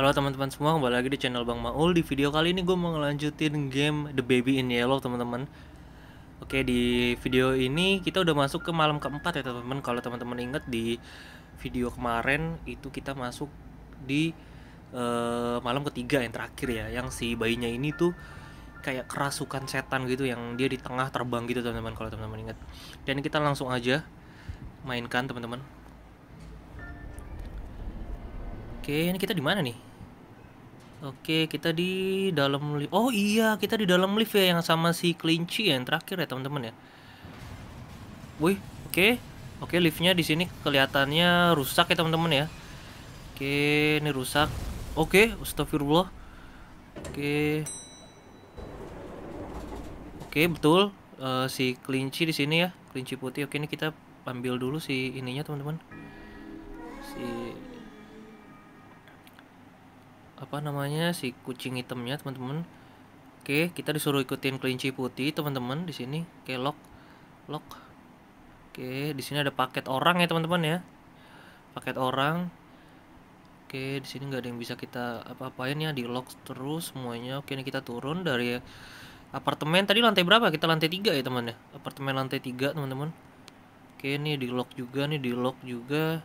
Halo teman-teman semua, kembali lagi di channel Bang Maul Di video kali ini gue mau ngelanjutin game The Baby in Yellow teman-teman Oke, di video ini kita udah masuk ke malam keempat ya teman-teman Kalau teman-teman inget di video kemarin itu kita masuk di uh, malam ketiga yang terakhir ya Yang si bayinya ini tuh kayak kerasukan setan gitu yang dia di tengah terbang gitu teman-teman kalau teman-teman inget dan kita langsung aja mainkan teman-teman oke ini kita di mana nih Oke, kita di dalam lift. Oh iya, kita di dalam lift ya yang sama si kelinci ya yang terakhir ya teman-teman ya. Wih, oke. Oke, liftnya di sini kelihatannya rusak ya teman-teman ya. Oke, ini rusak. Oke, astagfirullah. Oke. Oke, betul. Uh, si kelinci di sini ya, kelinci putih. Oke, ini kita ambil dulu si ininya teman-teman. Si apa namanya si kucing hitamnya teman-teman oke kita disuruh ikutin kelinci putih teman-teman di sini oke lock lock oke di sini ada paket orang ya teman-teman ya paket orang oke di sini nggak ada yang bisa kita apa-apain ya di lock terus semuanya oke ini kita turun dari apartemen tadi lantai berapa kita lantai tiga ya teman ya apartemen lantai tiga teman-teman oke ini di lock juga nih di lock juga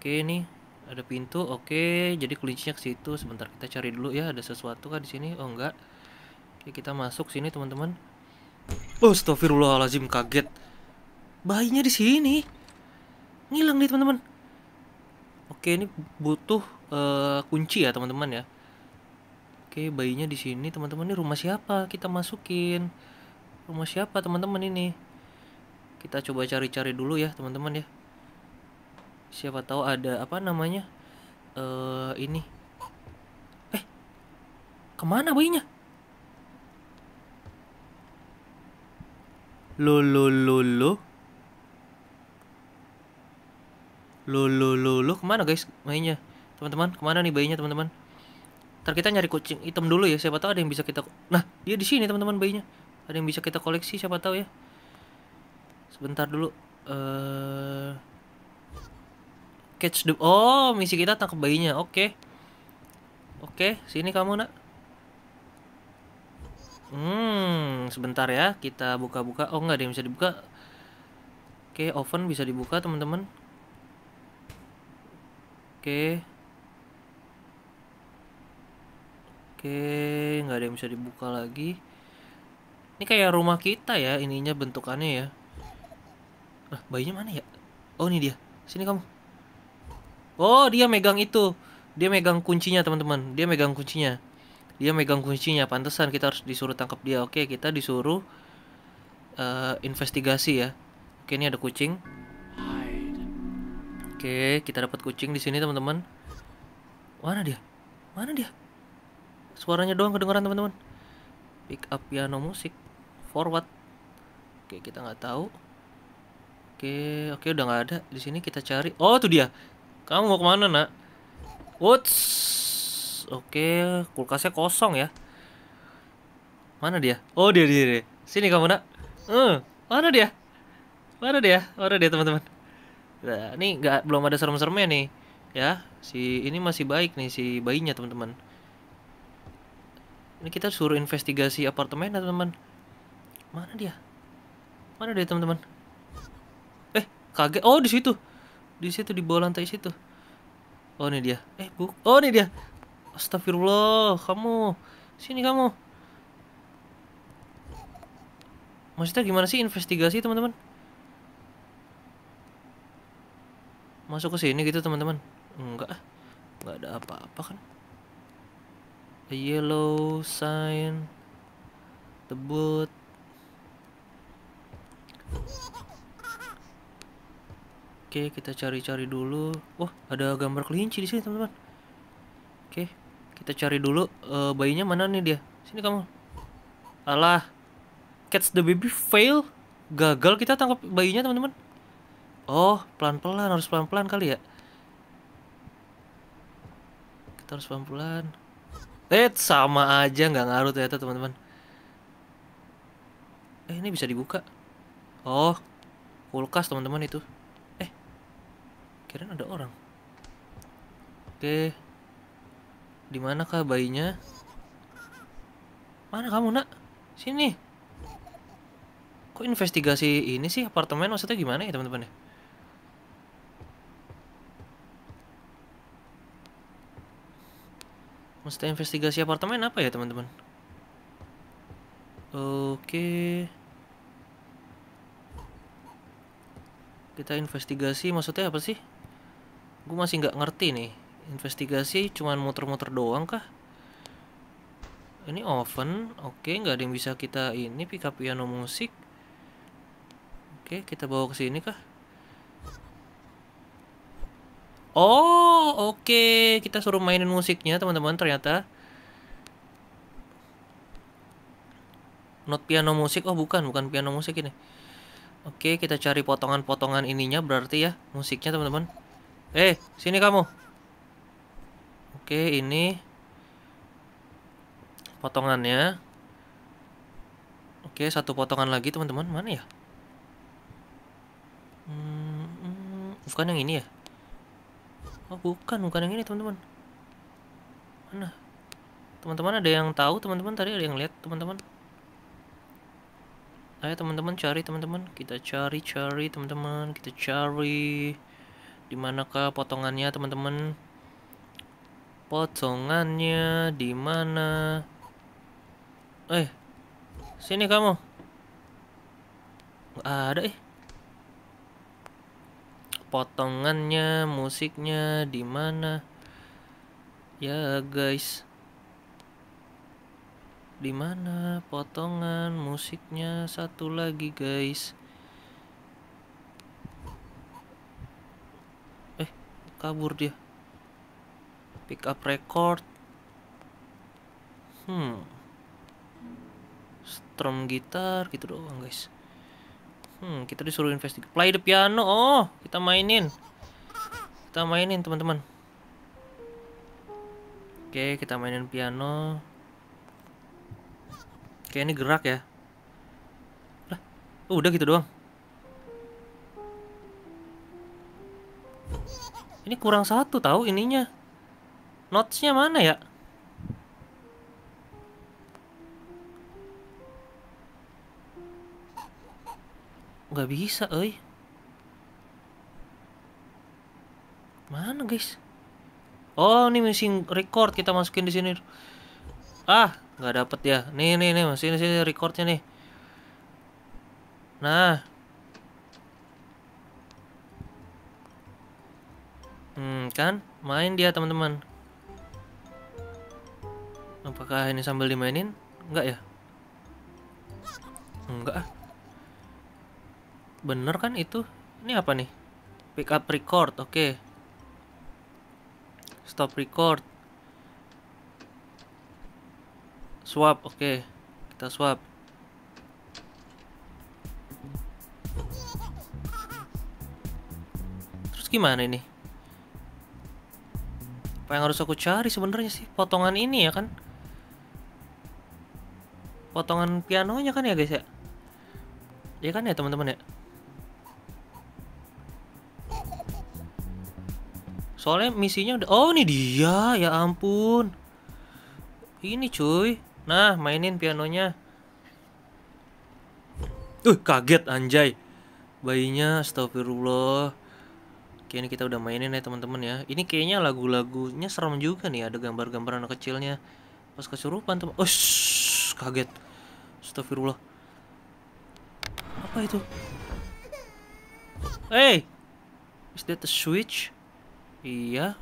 oke ini ada pintu oke okay. jadi kuncinya ke situ sebentar kita cari dulu ya ada sesuatu kan di sini oh enggak oke, kita masuk sini teman-teman oh astagfirullahalazim kaget bayinya di sini ngilang nih teman-teman oke ini butuh uh, kunci ya teman-teman ya oke bayinya di sini teman-teman ini rumah siapa kita masukin rumah siapa teman-teman ini kita coba cari-cari dulu ya teman-teman ya siapa tahu ada apa namanya eh ini eh kemana bayinya lo lo lo lo lo lo lo lo kemana guys bayinya teman-teman kemana nih bayinya teman-teman ntar kita nyari kucing hitam dulu ya siapa tahu ada yang bisa kita nah dia di sini teman-teman bayinya ada yang bisa kita koleksi siapa tahu ya sebentar dulu eh uh... Catch the Oh, misi kita tangkap bayinya. Oke. Okay. Oke, okay, sini kamu, Nak. Hmm, sebentar ya. Kita buka-buka. Oh, nggak ada yang bisa dibuka. Oke, okay, oven bisa dibuka, teman-teman. Oke. Okay. Oke, okay, nggak ada yang bisa dibuka lagi. Ini kayak rumah kita ya, ininya bentukannya ya. Nah, bayinya mana ya? Oh, ini dia. Sini kamu. Oh, dia megang itu. Dia megang kuncinya, teman-teman. Dia megang kuncinya. Dia megang kuncinya. Pantesan kita harus disuruh tangkap dia. Oke, kita disuruh uh, investigasi ya. Oke, ini ada kucing. Oke, kita dapat kucing di sini, teman-teman. Mana dia? Mana dia? Suaranya doang kedengeran, teman-teman. Pick up piano musik. Forward. Oke, kita nggak tahu. Oke, oke udah nggak ada. Di sini kita cari. Oh, tuh dia. Kamu mau kemana nak? Whoops. Oke, kulkasnya kosong ya. Mana dia? Oh dia dia. dia. Sini kamu nak. Uh, mana dia? Mana dia? Mana dia teman-teman? Nah, ini nggak belum ada serem-seremnya nih. Ya, si ini masih baik nih si bayinya teman-teman. Ini kita suruh investigasi apartemen ya, teman-teman. Mana dia? Mana dia teman-teman? Eh, kaget. Oh, di situ di situ di bawah lantai situ oh ini dia eh bu oh ini dia astagfirullah kamu sini kamu maksudnya gimana sih investigasi teman-teman masuk ke sini gitu teman-teman enggak enggak ada apa-apa kan a yellow sign the boot Oke, kita cari-cari dulu. Wah, ada gambar kelinci di sini, teman-teman. Oke, kita cari dulu uh, bayinya mana nih dia? Sini kamu. Alah. Catch the baby fail. Gagal kita tangkap bayinya, teman-teman. Oh, pelan-pelan harus pelan-pelan kali ya. Kita harus pelan-pelan. Eh, sama aja nggak ngaruh ternyata, teman-teman. Eh, ini bisa dibuka. Oh, kulkas teman-teman itu kirain ada orang oke di kah bayinya mana kamu nak sini kok investigasi ini sih apartemen maksudnya gimana ya teman-teman ya maksudnya investigasi apartemen apa ya teman-teman oke kita investigasi maksudnya apa sih gue masih nggak ngerti nih investigasi cuman muter-muter doang kah ini oven oke nggak ada yang bisa kita ini pick up piano musik oke kita bawa ke sini kah oh oke okay. kita suruh mainin musiknya teman-teman ternyata not piano musik oh bukan bukan piano musik ini oke kita cari potongan-potongan ininya berarti ya musiknya teman-teman Eh, sini kamu. Oke, ini potongannya. Oke, satu potongan lagi teman-teman. Mana ya? Hmm, bukan yang ini ya? Oh, bukan, bukan yang ini teman-teman. Mana? Teman-teman ada yang tahu? Teman-teman tadi ada yang lihat teman-teman? Ayo teman-teman cari teman-teman. Kita cari-cari teman-teman. Kita cari di manakah potongannya teman-teman potongannya di mana eh sini kamu Gak ada eh potongannya musiknya di mana ya guys di mana potongan musiknya satu lagi guys kabur dia pick up record hmm strum gitar gitu doang guys hmm kita disuruh investigasi play the piano oh kita mainin kita mainin teman-teman oke kita mainin piano oke ini gerak ya lah oh, udah gitu doang Ini kurang satu tahu ininya. Notesnya mana ya? Gak bisa, oi. Mana, guys? Oh, ini missing record kita masukin di sini. Ah, nggak dapet ya. Nih, nih, nih, masih di sini recordnya nih. Nah, Hmm, kan? Main dia, teman-teman. Apakah ini sambil dimainin? Enggak ya? Enggak. Ah. Bener kan itu? Ini apa nih? Pick up record, oke. Okay. Stop record. Swap, oke. Okay. Kita swap. Terus gimana ini? apa yang harus aku cari sebenarnya sih potongan ini ya kan potongan pianonya kan ya guys ya ya kan ya teman-teman ya soalnya misinya udah oh ini dia ya ampun ini cuy nah mainin pianonya uh kaget anjay bayinya astagfirullah Oke ini kita udah mainin ya teman-teman ya Ini kayaknya lagu-lagunya serem juga nih Ada gambar-gambar anak kecilnya Pas kesurupan teman Oh, kaget Astagfirullah Apa itu? Hey Is that a switch? Iya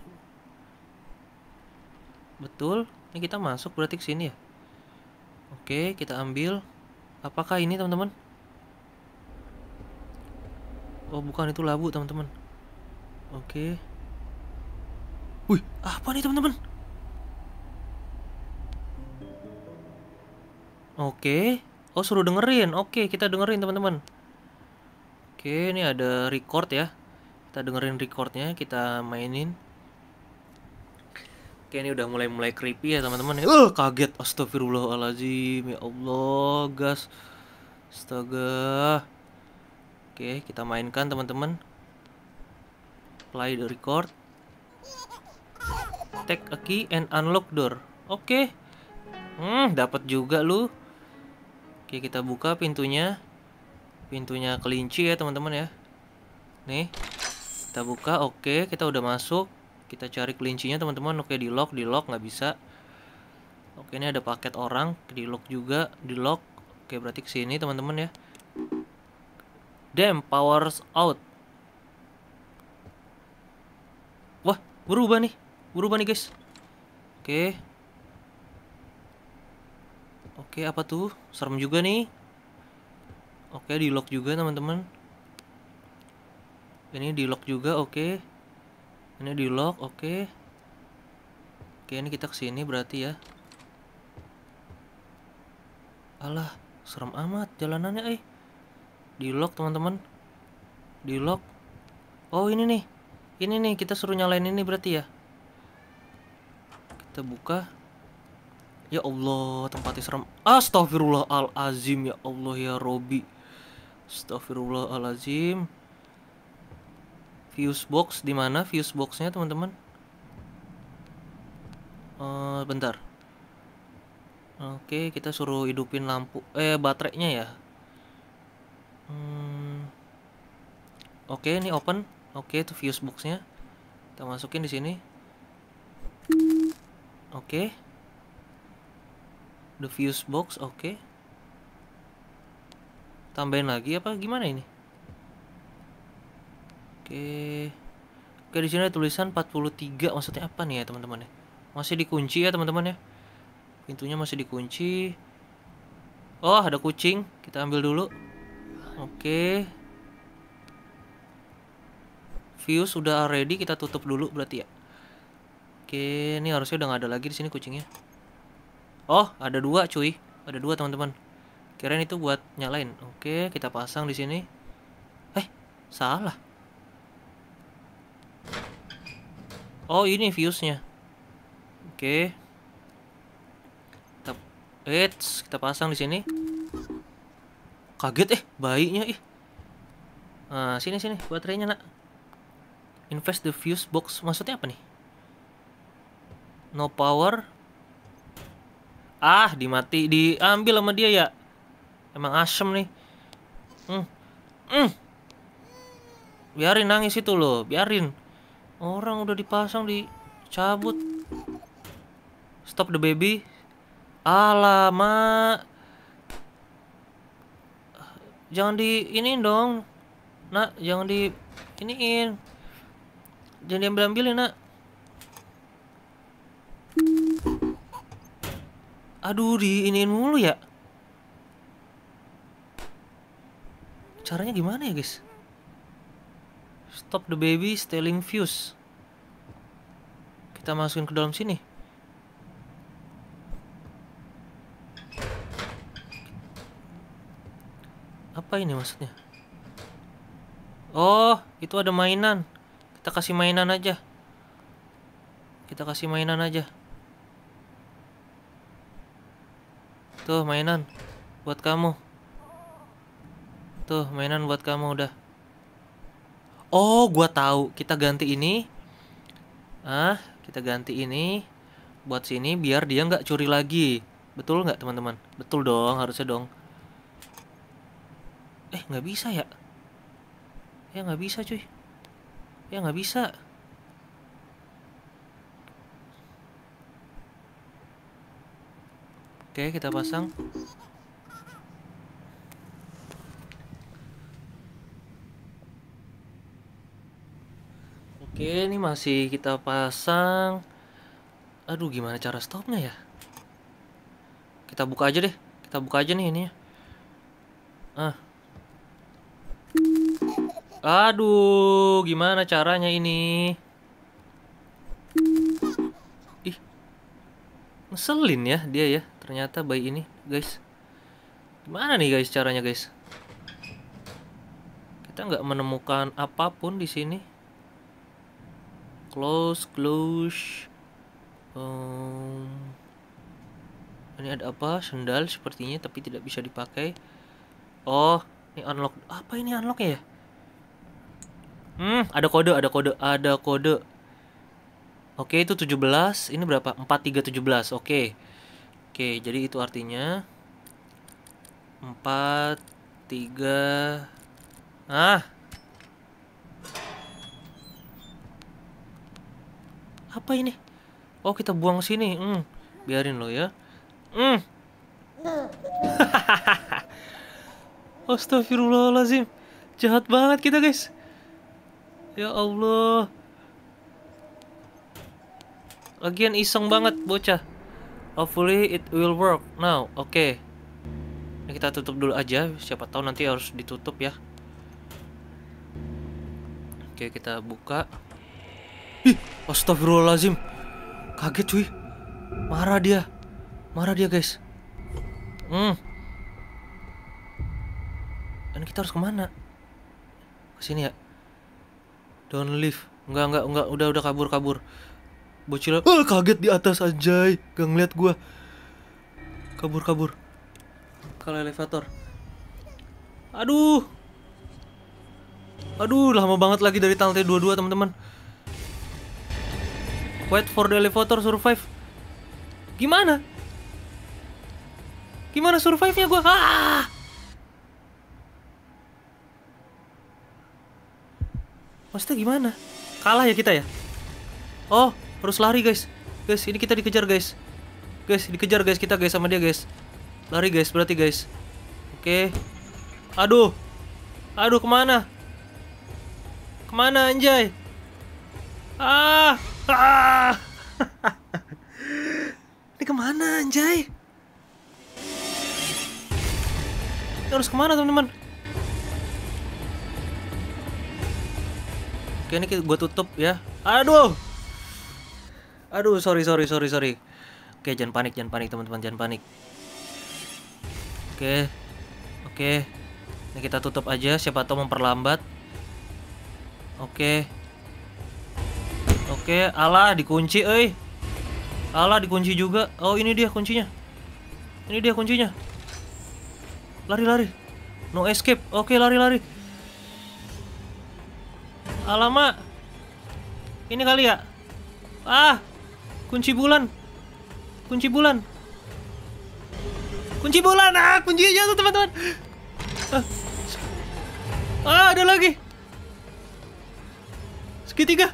Betul Ini kita masuk berarti ke sini ya Oke kita ambil Apakah ini teman-teman? Oh bukan itu labu teman-teman Oke. Wih, apa nih teman-teman? Oke. Oh, suruh dengerin. Oke, kita dengerin teman-teman. Oke, ini ada record ya. Kita dengerin recordnya, kita mainin. Oke, ini udah mulai-mulai creepy ya teman-teman. Uh, kaget. Astagfirullahaladzim. Ya Allah, gas. Astaga. Oke, kita mainkan teman-teman apply the record. Take a key and unlock door. Oke. Okay. Hmm, dapat juga lu. Oke, kita buka pintunya. Pintunya kelinci ya, teman-teman ya. Nih. Kita buka. Oke, okay. kita udah masuk. Kita cari kelincinya, teman-teman. Oke, okay, di lock, di lock nggak bisa. Oke, ini ada paket orang, di lock juga, di lock. Oke, berarti ke sini, teman-teman ya. Damn, powers out. Berubah nih. Berubah nih, guys. Oke. Oke, apa tuh? Serem juga nih. Oke, di lock juga, teman-teman. Ini di lock juga, oke. Ini di lock, oke. Oke, ini kita kesini berarti ya. Alah, serem amat jalanannya, eh. Di lock, teman-teman. Di lock. Oh, ini nih. Ini nih kita suruh nyalain ini berarti ya. Kita buka. Ya Allah, tempatnya serem. Astagfirullahalazim ya Allah ya Robi. Astagfirullahalazim. Fuse box di mana? Fuse boxnya teman-teman. Uh, bentar. Oke, kita suruh hidupin lampu eh baterainya ya. Hmm. Oke, ini open. Oke, itu fuse boxnya. Kita masukin di sini. Oke. The fuse box, oke. Tambahin lagi apa gimana ini? Oke. Oke, di sini ada tulisan 43. Maksudnya apa nih ya, teman-teman ya? Masih dikunci ya, teman-teman ya. Pintunya masih dikunci. Oh, ada kucing. Kita ambil dulu. Oke. Fuse sudah ready, kita tutup dulu berarti ya. Oke, ini harusnya udah nggak ada lagi di sini kucingnya. Oh, ada dua cuy. Ada dua teman-teman. Keren itu buat nyalain. Oke, kita pasang di sini. Eh, salah. Oh, ini viewsnya Oke. Kita Eits, kita pasang di sini. Kaget eh bayinya ih. Eh. Nah, sini sini baterainya, Nak. Invest the fuse box maksudnya apa nih? No power. Ah, dimati diambil sama dia ya. Emang asem nih. Hmm. Hmm. Biarin nangis itu loh, biarin. Orang udah dipasang di cabut. Stop the baby. Alamak. Jangan di ini dong. Nak, jangan di iniin. Jangan diambil-ambilin, nak. Aduh, di iniin mulu ya. Caranya gimana ya, guys? Stop the baby stealing fuse. Kita masukin ke dalam sini. Apa ini maksudnya? Oh, itu ada mainan. Kita kasih mainan aja. Kita kasih mainan aja. Tuh, mainan buat kamu. Tuh, mainan buat kamu udah. Oh, gua tahu. Kita ganti ini. Ah, kita ganti ini buat sini biar dia nggak curi lagi. Betul nggak, teman-teman? Betul dong, harusnya dong. Eh, nggak bisa ya? Ya nggak bisa, cuy ya nggak bisa oke kita pasang oke ini masih kita pasang aduh gimana cara stopnya ya kita buka aja deh kita buka aja nih ini ah Aduh, gimana caranya ini? Ih. Ngeselin ya dia ya. Ternyata bayi ini, guys. Gimana nih guys caranya, guys? Kita nggak menemukan apapun di sini. Close, close. Um, ini ada apa? Sendal sepertinya tapi tidak bisa dipakai. Oh, ini unlock. Apa ini unlock ya? Hmm, ada kode, ada kode, ada kode. Oke, itu 17. Ini berapa? 4317. Oke. Oke, jadi itu artinya 4 3 Ah. Apa ini? Oh, kita buang sini. Hmm. Biarin lo ya. Hmm. Astagfirullahalazim. Jahat banget kita, guys. Ya Allah. Lagian iseng banget bocah. Hopefully it will work now. Oke. Okay. Ini kita tutup dulu aja. Siapa tahu nanti harus ditutup ya. Oke, okay, kita buka. Ih, astagfirullahalazim. Kaget cuy. Marah dia. Marah dia, guys. Hmm. Dan kita harus kemana? Ke sini ya. Don't leave. Enggak, enggak, enggak. Udah, udah kabur, kabur. Bocil, oh, kaget di atas anjay. Gak ngeliat gua. Kabur, kabur. Kalau elevator. Aduh. Aduh, lama banget lagi dari tanggal 22, teman-teman. Wait for the elevator survive. Gimana? Gimana survive-nya gua? Ah! Maksudnya gimana? Kalah ya kita ya? Oh, harus lari guys. Guys, ini kita dikejar guys. Guys, dikejar guys kita guys sama dia guys. Lari guys, berarti guys. Oke. Aduh. Aduh, kemana? Kemana anjay? Ah! Ah! ini kemana anjay? Ini harus kemana teman-teman? Oke ini gue tutup ya. Aduh. Aduh sorry sorry sorry sorry. Oke jangan panik jangan panik teman-teman jangan panik. Oke oke. Ini kita tutup aja siapa tahu memperlambat. Oke. Oke, Allah dikunci, eh. Allah dikunci juga. Oh, ini dia kuncinya. Ini dia kuncinya. Lari-lari. No escape. Oke, lari-lari. Alamak. Ah, Ini kali ya? Ah. Kunci bulan. Kunci bulan. Kunci bulan. Ah, kuncinya jatuh, teman-teman. Ah. ah, ada lagi. Segitiga.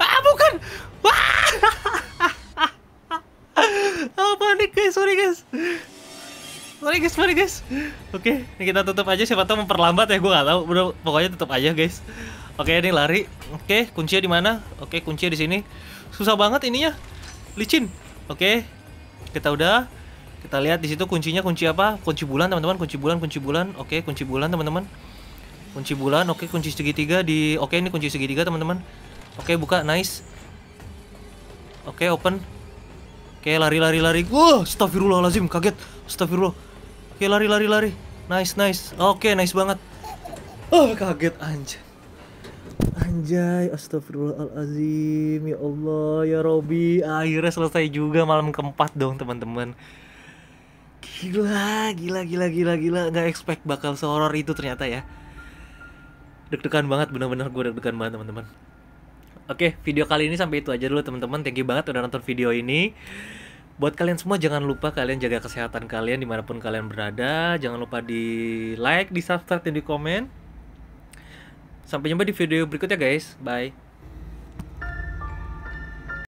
Ah, bukan. Wah. Ah, panik guys, sorry guys mari guys mari guys oke okay, ini kita tutup aja siapa tahu memperlambat ya gua nggak tahu udah pokoknya tutup aja guys oke okay, ini lari oke okay, kuncinya di mana oke okay, kuncinya di sini susah banget ininya licin oke okay, kita udah kita lihat di situ kuncinya kunci apa kunci bulan teman-teman kunci bulan kunci bulan oke okay, kunci bulan teman-teman kunci bulan oke okay, kunci segitiga di oke okay, ini kunci segitiga teman-teman oke okay, buka nice oke okay, open Oke, lari lari lari. Wah, astagfirullahalazim, kaget. Astagfirullah. Oke, okay, lari, lari, lari. Nice, nice. Oke, okay, nice banget. Oh, kaget anjay. Anjay, astagfirullahalazim. Ya Allah, ya Robi. Akhirnya selesai juga malam keempat dong, teman-teman. Gila, gila, gila, gila, gila. Gak expect bakal sehoror itu ternyata ya. Deg-degan banget, bener-bener gue deg-degan banget, teman-teman. Oke, video kali ini sampai itu aja dulu, teman-teman. Thank you banget udah nonton video ini buat kalian semua jangan lupa kalian jaga kesehatan kalian dimanapun kalian berada jangan lupa di like di subscribe dan di komen sampai jumpa di video berikutnya guys bye